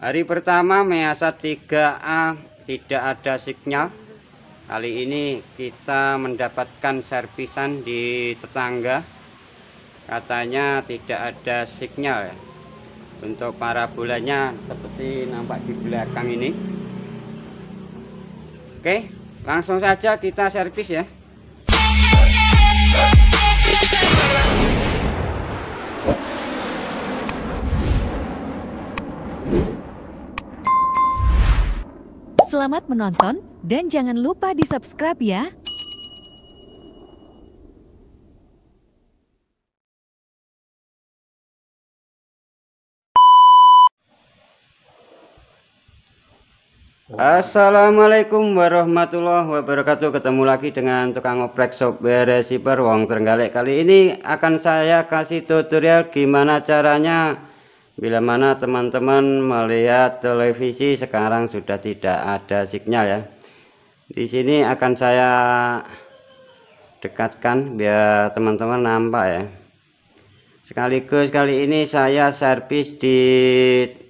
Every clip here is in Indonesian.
Hari pertama Measa 3A tidak ada signal. Kali ini kita mendapatkan servisan di tetangga. Katanya tidak ada signal ya. Untuk parabolanya seperti nampak di belakang ini. Oke, langsung saja kita servis ya. Selamat menonton dan jangan lupa di-subscribe ya. Assalamualaikum warahmatullahi wabarakatuh Ketemu lagi dengan tukang oprek software receiver Wong Terenggalek Kali ini akan saya kasih tutorial gimana caranya bila mana teman-teman melihat televisi sekarang sudah tidak ada sinyal ya di sini akan saya dekatkan biar teman-teman nampak ya sekaligus kali ini saya servis di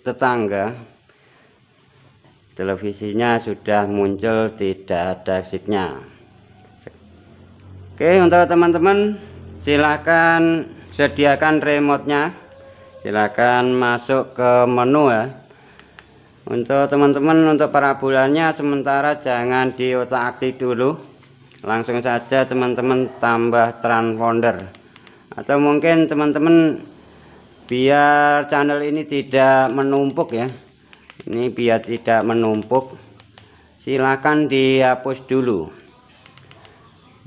tetangga televisinya sudah muncul tidak ada sinyal oke untuk teman-teman silahkan sediakan remote nya silakan masuk ke menu ya untuk teman-teman untuk parabolanya sementara jangan di otak aktif dulu langsung saja teman-teman tambah transponder atau mungkin teman-teman biar channel ini tidak menumpuk ya ini biar tidak menumpuk silakan dihapus dulu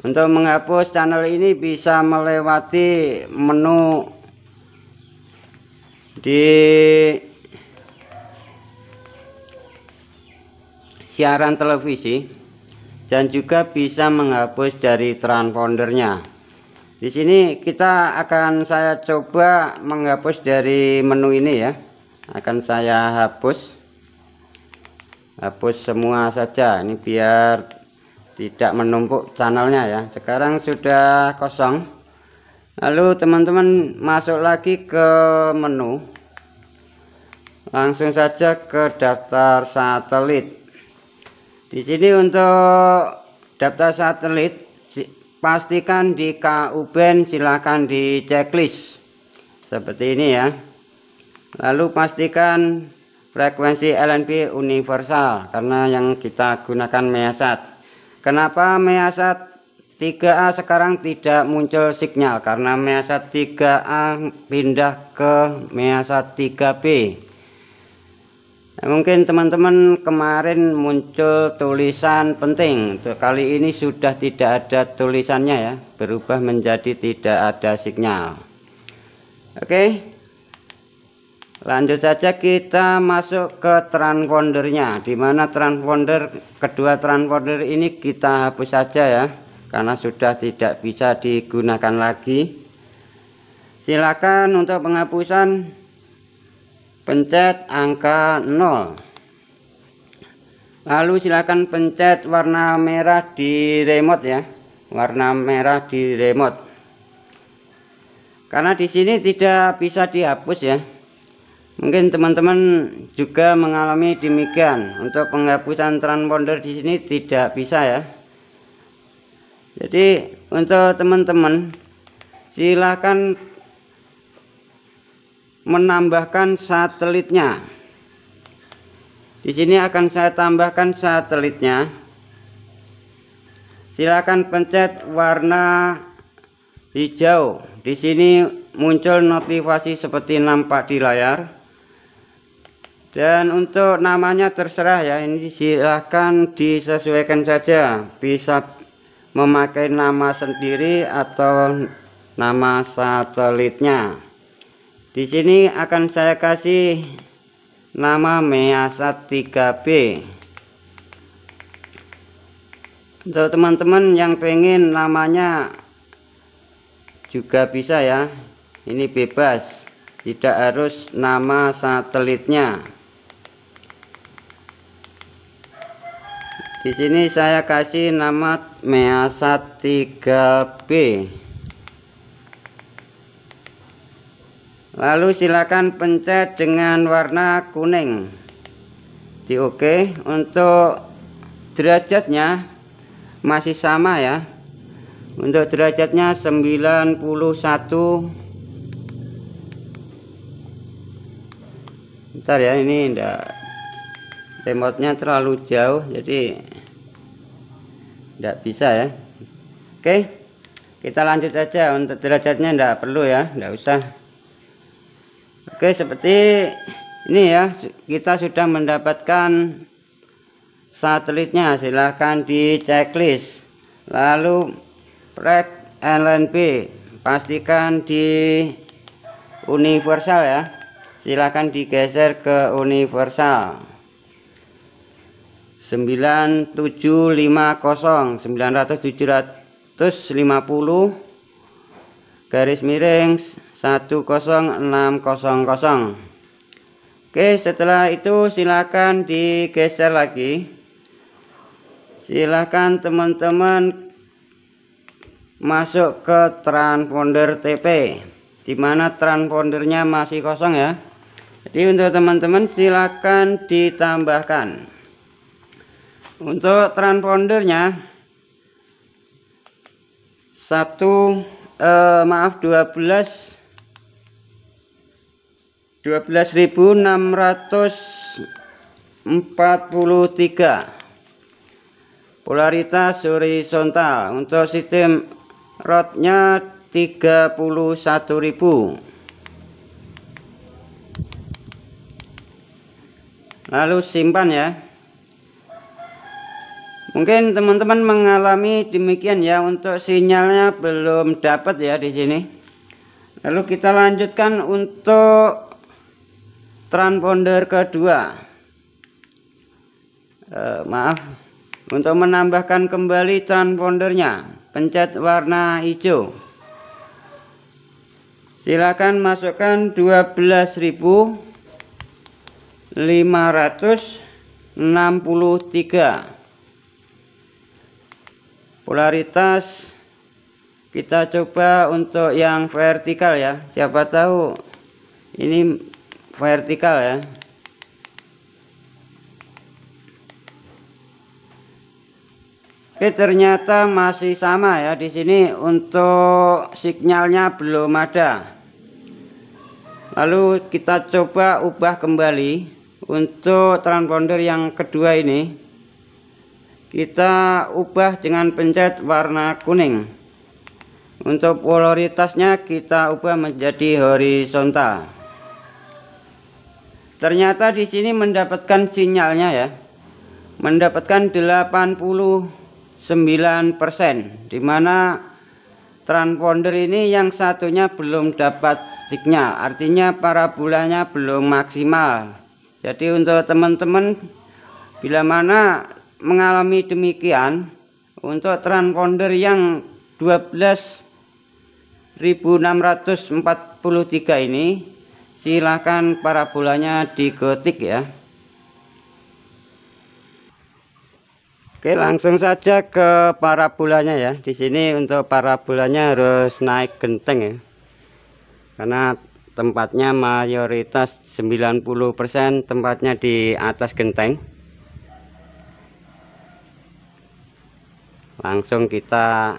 untuk menghapus channel ini bisa melewati menu di siaran televisi dan juga bisa menghapus dari transpondernya di sini kita akan saya coba menghapus dari menu ini ya akan saya hapus hapus semua saja ini biar tidak menumpuk channelnya ya sekarang sudah kosong lalu teman-teman masuk lagi ke menu langsung saja ke daftar satelit di sini untuk daftar satelit pastikan di KUBEN silahkan di checklist seperti ini ya lalu pastikan frekuensi LNP universal karena yang kita gunakan measat kenapa measat 3A sekarang tidak muncul sinyal karena measa 3A pindah ke measa 3B ya, mungkin teman-teman kemarin muncul tulisan penting kali ini sudah tidak ada tulisannya ya berubah menjadi tidak ada sinyal oke lanjut saja kita masuk ke transpondernya dimana transponder kedua transponder ini kita hapus saja ya karena sudah tidak bisa digunakan lagi silakan untuk penghapusan pencet angka 0 lalu silakan pencet warna merah di remote ya warna merah di remote karena di sini tidak bisa dihapus ya mungkin teman-teman juga mengalami demikian untuk penghapusan transponder di sini tidak bisa ya jadi untuk teman-teman silahkan menambahkan satelitnya di sini akan saya tambahkan satelitnya silahkan pencet warna hijau di sini muncul notifikasi seperti nampak di layar dan untuk namanya terserah ya ini silahkan disesuaikan saja bisa memakai nama sendiri atau nama satelitnya. Di sini akan saya kasih nama Measat 3B. Untuk teman-teman yang pengen namanya juga bisa ya. Ini bebas, tidak harus nama satelitnya. di sini saya kasih nama measat 3B lalu silakan pencet dengan warna kuning di oke OK. untuk derajatnya masih sama ya untuk derajatnya 91 bentar ya ini enggak remote-nya terlalu jauh jadi tidak bisa ya oke kita lanjut aja untuk derajatnya tidak perlu ya tidak usah oke seperti ini ya kita sudah mendapatkan satelitnya silahkan di checklist lalu prek LNP pastikan di universal ya silahkan digeser ke universal 9750 950 garis miring 10600 Oke setelah itu silakan digeser lagi silakan teman-teman masuk ke transponder TP dimana transpondernya masih kosong ya jadi untuk teman-teman silakan ditambahkan untuk transpondernya satu eh, maaf 12 12.643 polaritas horizontal untuk sistem rodnya 31.000 lalu simpan ya Mungkin teman-teman mengalami demikian ya untuk sinyalnya belum dapat ya di sini. Lalu kita lanjutkan untuk transponder kedua. E, maaf, untuk menambahkan kembali transpondernya, pencet warna hijau. Silakan masukkan 12.563 polaritas kita coba untuk yang vertikal ya siapa tahu ini vertikal ya Oke ternyata masih sama ya di sini untuk sinyalnya belum ada lalu kita coba ubah kembali untuk transponder yang kedua ini kita ubah dengan pencet warna kuning untuk polaritasnya kita ubah menjadi horizontal ternyata di sini mendapatkan sinyalnya ya mendapatkan 89% dimana transponder ini yang satunya belum dapat signal artinya para bulannya belum maksimal jadi untuk teman-teman bila mana mengalami demikian untuk transponder yang 12.643 ini silahkan silakan parabolanya digetik ya Oke langsung saja ke para parabolanya ya di sini untuk para parabolanya harus naik genteng ya karena tempatnya mayoritas 90% tempatnya di atas genteng langsung kita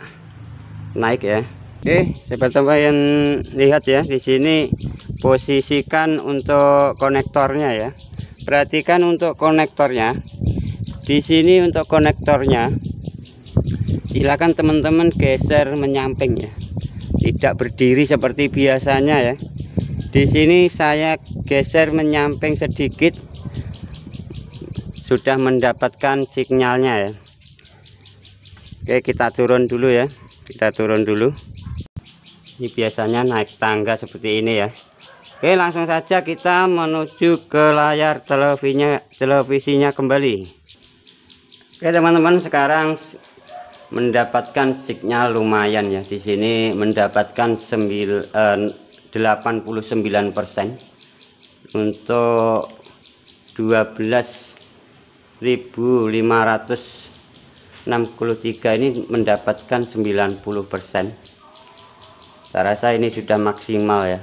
naik ya Oke sobat-sobat yang lihat ya di sini posisikan untuk konektornya ya perhatikan untuk konektornya di sini untuk konektornya silakan teman-teman geser menyamping ya tidak berdiri seperti biasanya ya di sini saya geser menyamping sedikit sudah mendapatkan sinyalnya ya Oke kita turun dulu ya kita turun dulu ini biasanya naik tangga seperti ini ya Oke langsung saja kita menuju ke layar televisinya televisinya kembali Oke teman-teman sekarang mendapatkan sinyal lumayan ya di sini mendapatkan 9, eh, 89% untuk 12.500 63 ini mendapatkan 90% saya rasa ini sudah maksimal ya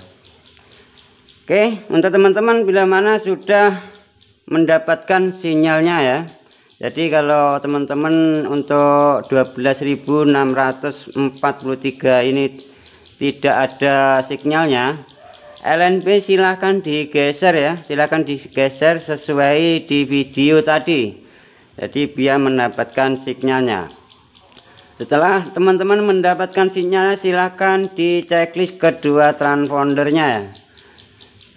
Oke untuk teman-teman bila mana sudah mendapatkan sinyalnya ya jadi kalau teman-teman untuk 12.643 ini tidak ada sinyalnya LNP silahkan digeser ya silahkan digeser sesuai di video tadi jadi biar mendapatkan signalnya. Setelah teman-teman mendapatkan sinyal, silakan di checklist kedua transpondernya.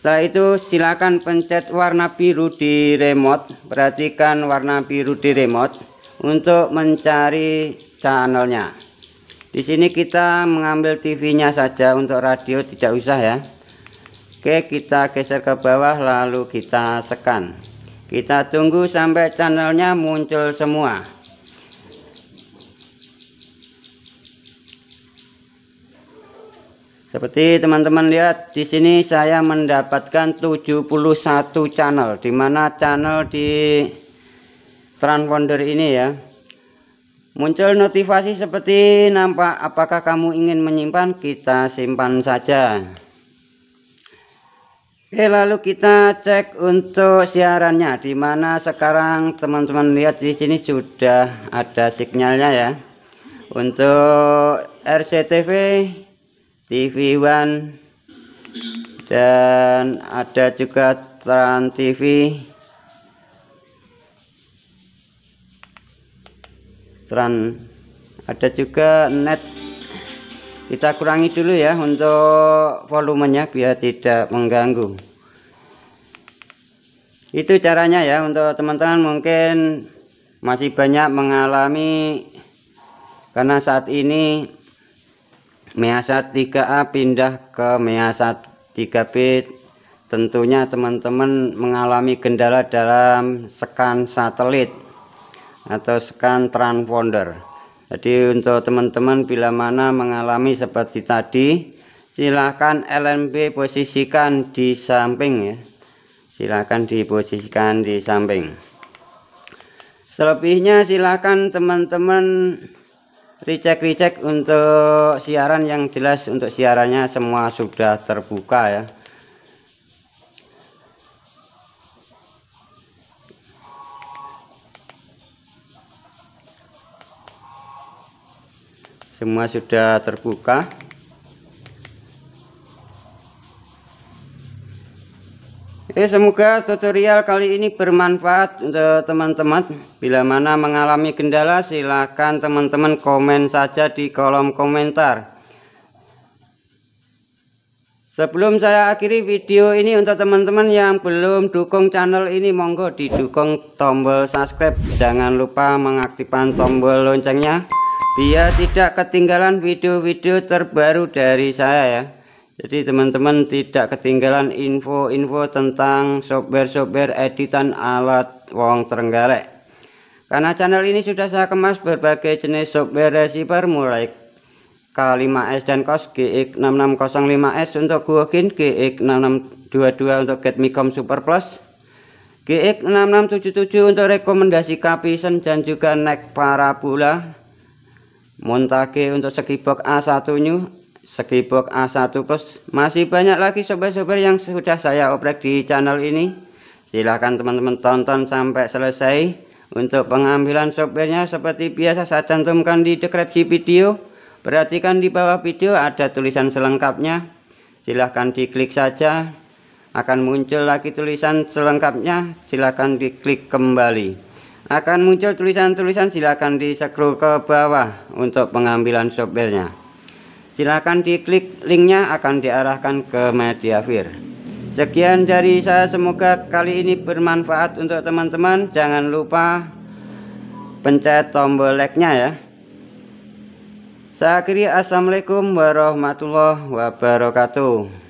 Setelah itu silakan pencet warna biru di remote. Perhatikan warna biru di remote untuk mencari channelnya. Di sini kita mengambil TV-nya saja untuk radio tidak usah ya. Oke, kita geser ke bawah lalu kita sekan kita tunggu sampai channelnya muncul semua. Seperti teman-teman lihat di sini saya mendapatkan 71 channel di mana channel di transponder ini ya. Muncul notifikasi seperti nampak apakah kamu ingin menyimpan kita simpan saja. Oke, eh, lalu kita cek untuk siarannya di mana sekarang teman-teman lihat di sini sudah ada sinyalnya ya. Untuk RCTV, TV One dan ada juga Trans TV. Trans ada juga Net kita kurangi dulu ya untuk volumenya biar tidak mengganggu itu caranya ya untuk teman-teman mungkin masih banyak mengalami karena saat ini measat 3A pindah ke measat 3B tentunya teman-teman mengalami kendala dalam scan satelit atau scan transponder jadi untuk teman-teman bila mana mengalami seperti tadi silakan LNB posisikan di samping ya Silakan diposisikan di samping selebihnya silakan teman-teman recek-recek untuk siaran yang jelas untuk siarannya semua sudah terbuka ya semua sudah terbuka Oke, eh, semoga tutorial kali ini bermanfaat untuk teman-teman. Bila mana mengalami kendala, silahkan teman-teman komen saja di kolom komentar. Sebelum saya akhiri video ini untuk teman-teman yang belum dukung channel ini, monggo didukung tombol subscribe. Jangan lupa mengaktifkan tombol loncengnya biar tidak ketinggalan video-video terbaru dari saya ya jadi teman-teman tidak ketinggalan info-info tentang software-software editan alat wong terenggalek karena channel ini sudah saya kemas berbagai jenis software receiver mulai K5S dan KOS GX6605S untuk Guokin GX6622 untuk Getmicom Super Plus GX6677 untuk rekomendasi Kapisen dan juga Nek Parabola montake untuk sekibok A1 new sekibok A1 plus masih banyak lagi sobat-sobat yang sudah saya oprek di channel ini silahkan teman-teman tonton sampai selesai untuk pengambilan softwarenya seperti biasa saya cantumkan di deskripsi video perhatikan di bawah video ada tulisan selengkapnya silahkan diklik saja akan muncul lagi tulisan selengkapnya silahkan diklik kembali akan muncul tulisan-tulisan silakan di scroll ke bawah untuk pengambilan softwarenya silakan diklik linknya akan diarahkan ke mediafir sekian dari saya semoga kali ini bermanfaat untuk teman-teman jangan lupa pencet tombol like nya ya saya akhiri assalamualaikum warahmatullahi wabarakatuh